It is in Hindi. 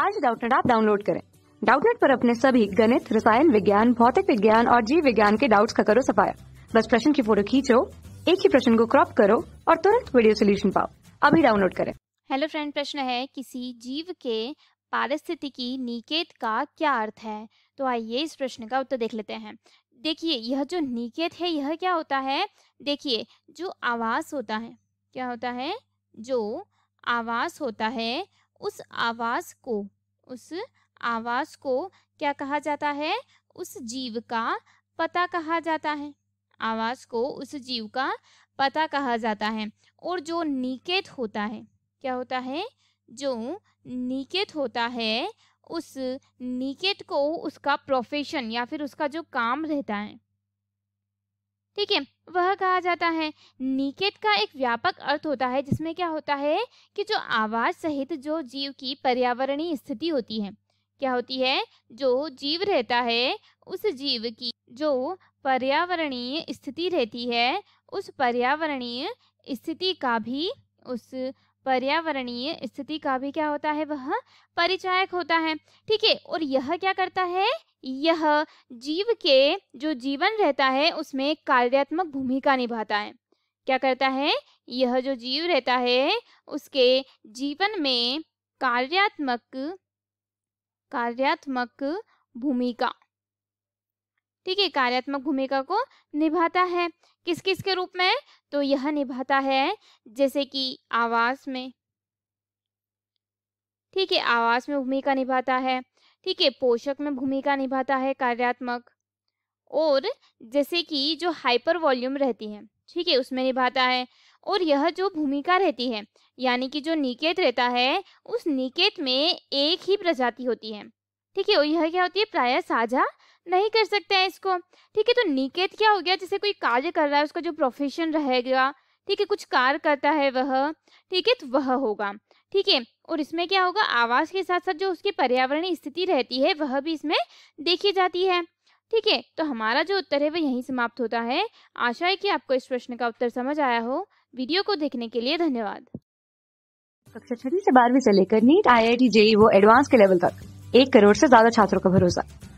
आज डाउटनेट आप डाउनलोड करें डाउटनेट पर अपने सभी गणित रसायन विज्ञान भौतिक विज्ञान और जीव विज्ञान के डाउट्स का करो सफाया बस प्रश्न की फोटो खींचो एक ही प्रश्न को क्रॉप करो और तुरंत वीडियो सोल्यूशन पाओ अभी डाउनलोड करें हेलो फ्रेंड प्रश्न है किसी जीव के पारिस्थितिकी निकेत का क्या अर्थ है तो आइए इस प्रश्न का उत्तर देख लेते हैं देखिए यह जो निकेत है यह क्या होता है देखिए जो आवास होता है क्या होता है जो आवास होता है उस आवाज़ को उस आवाज़ को क्या कहा जाता है उस जीव का पता कहा जाता है आवाज़ को उस जीव का पता कहा जाता है और जो निकेत होता है क्या होता है जो निकेत होता है उस निकेत को उसका प्रोफेशन या फिर उसका जो काम रहता है ठीक है वह कहा जाता है निकेत का एक व्यापक अर्थ होता है जिसमें क्या होता है कि जो आवाज सहित जो जीव की पर्यावरणीय स्थिति होती है क्या होती है जो जीव रहता है उस जीव की जो पर्यावरणीय स्थिति रहती है उस पर्यावरणीय स्थिति का भी उस पर्यावरणीय स्थिति का भी क्या होता है वह परिचायक होता है ठीक है और यह क्या करता है यह जीव के जो जीवन रहता है उसमें कार्यात्मक भूमिका निभाता है क्या करता है यह जो जीव रहता है उसके जीवन में कार्यात्मक कार्यात्मक भूमिका ठीक है कार्यात्मक भूमिका को निभाता है किस किस के रूप में तो यह निभाता है जैसे कि आवास में ठीक है आवास में भूमिका निभाता है ठीक है पोषक में भूमिका निभाता है कार्यात्मक और जैसे कि जो हाइपर वॉल्यूम रहती है ठीक है उसमें निभाता है और यह जो भूमिका रहती है यानी कि जो निकेत रहता है उस निकेत में एक ही प्रजाति होती है ठीक है और यह क्या होती है प्राय साझा नहीं कर सकते हैं इसको ठीक है तो निकेत क्या हो गया जैसे कोई कार्य कर रहा है उसका जो प्रोफेशन रहेगा ठीक है कुछ कार्य करता है वह ठीक है तो वह होगा ठीक है और इसमें क्या होगा आवास के साथ साथ जो उसकी पर्यावरणीय स्थिति रहती है वह भी इसमें देखी जाती है ठीक है तो हमारा जो उत्तर है वह यहीं समाप्त होता है आशा है कि आपको इस प्रश्न का उत्तर समझ आया हो वीडियो को देखने के लिए धन्यवाद कक्षा छठी से बारहवीं से लेकर NEET I I T JEE वो एडवांस के लेवल तक एक करोड़ से ज्यादा छात्रों का भरोसा